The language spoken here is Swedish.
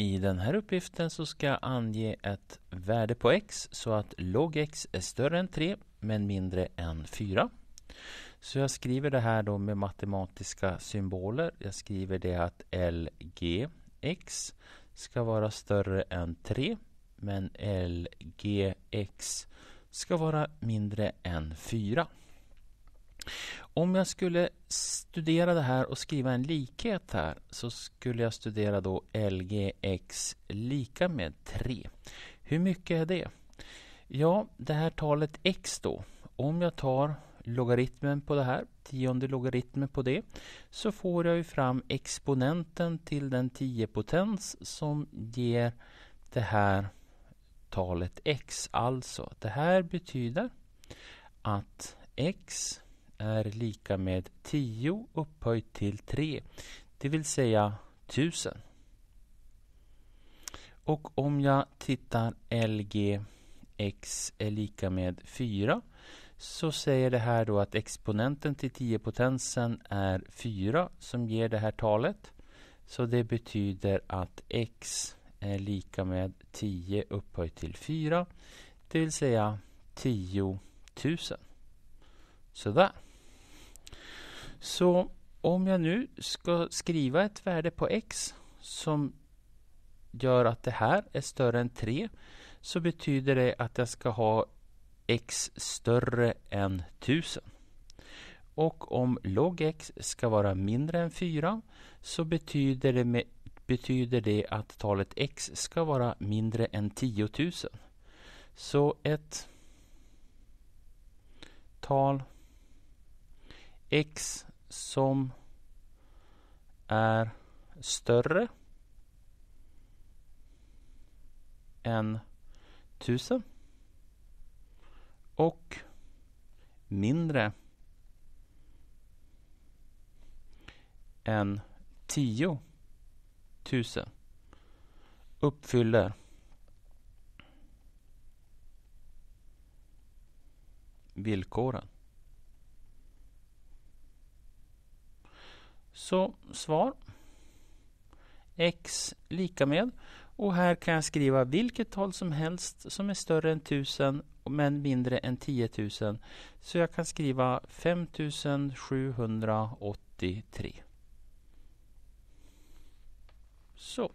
I den här uppgiften så ska jag ange ett värde på x så att log x är större än 3 men mindre än 4. Så jag skriver det här då med matematiska symboler. Jag skriver det att lgx ska vara större än 3 men lgx ska vara mindre än 4. Om jag skulle studera det här och skriva en likhet här så skulle jag studera då LGX lika med 3. Hur mycket är det? Ja, det här talet x då. Om jag tar logaritmen på det här, tionde logaritmen på det, så får jag ju fram exponenten till den 10-potens som ger det här talet x. Alltså, det här betyder att x är lika med 10 upphöjt till 3, det vill säga 1000. Och om jag tittar LG x är lika med 4 så säger det här då att exponenten till 10 potensen är 4 som ger det här talet. Så det betyder att x är lika med 10 upphöjt till 4, det vill säga 10 000. Sådär. Så om jag nu ska skriva ett värde på x som gör att det här är större än 3 så betyder det att jag ska ha x större än 1000. Och om log x ska vara mindre än 4 så betyder det, med, betyder det att talet x ska vara mindre än 10 000. Så ett tal x som är större än 1000 och mindre än 10 000 uppfyller villkoren. Så svar x lika med och här kan jag skriva vilket tal som helst som är större än 1000 men mindre än 10 000. Så jag kan skriva 5783. Så.